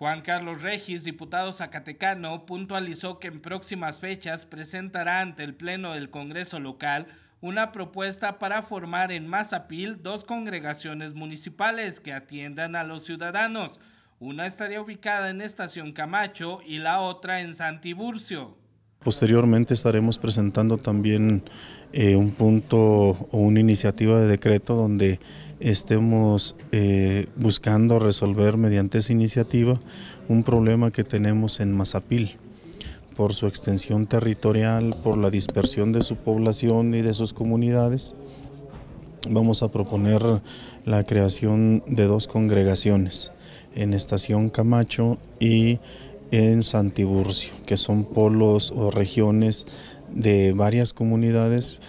Juan Carlos Regis, diputado zacatecano, puntualizó que en próximas fechas presentará ante el Pleno del Congreso local una propuesta para formar en Mazapil dos congregaciones municipales que atiendan a los ciudadanos. Una estaría ubicada en Estación Camacho y la otra en Santiburcio. Posteriormente estaremos presentando también eh, un punto o una iniciativa de decreto donde estemos eh, buscando resolver mediante esa iniciativa un problema que tenemos en Mazapil por su extensión territorial, por la dispersión de su población y de sus comunidades. Vamos a proponer la creación de dos congregaciones en Estación Camacho y en Santiburcio, que son polos o regiones de varias comunidades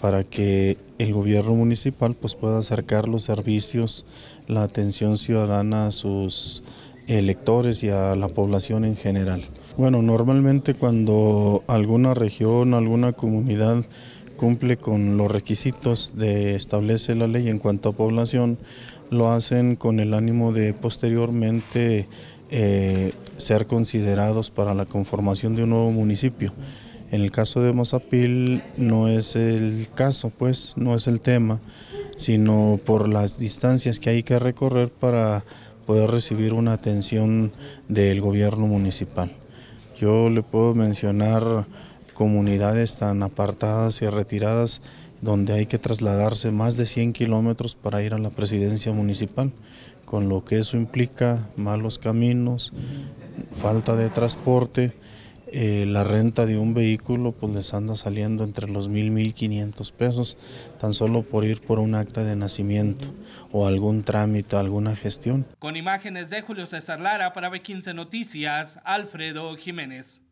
para que el gobierno municipal pues, pueda acercar los servicios, la atención ciudadana a sus electores y a la población en general. Bueno, normalmente cuando alguna región, alguna comunidad cumple con los requisitos de establece la ley en cuanto a población, lo hacen con el ánimo de posteriormente eh, ser considerados para la conformación de un nuevo municipio. En el caso de Mozapil no es el caso, pues no es el tema, sino por las distancias que hay que recorrer para poder recibir una atención del gobierno municipal. Yo le puedo mencionar comunidades tan apartadas y retiradas donde hay que trasladarse más de 100 kilómetros para ir a la presidencia municipal, con lo que eso implica malos caminos, falta de transporte, eh, la renta de un vehículo pues les anda saliendo entre los mil, mil quinientos pesos, tan solo por ir por un acta de nacimiento o algún trámite, alguna gestión. Con imágenes de Julio César Lara para B15 Noticias, Alfredo Jiménez.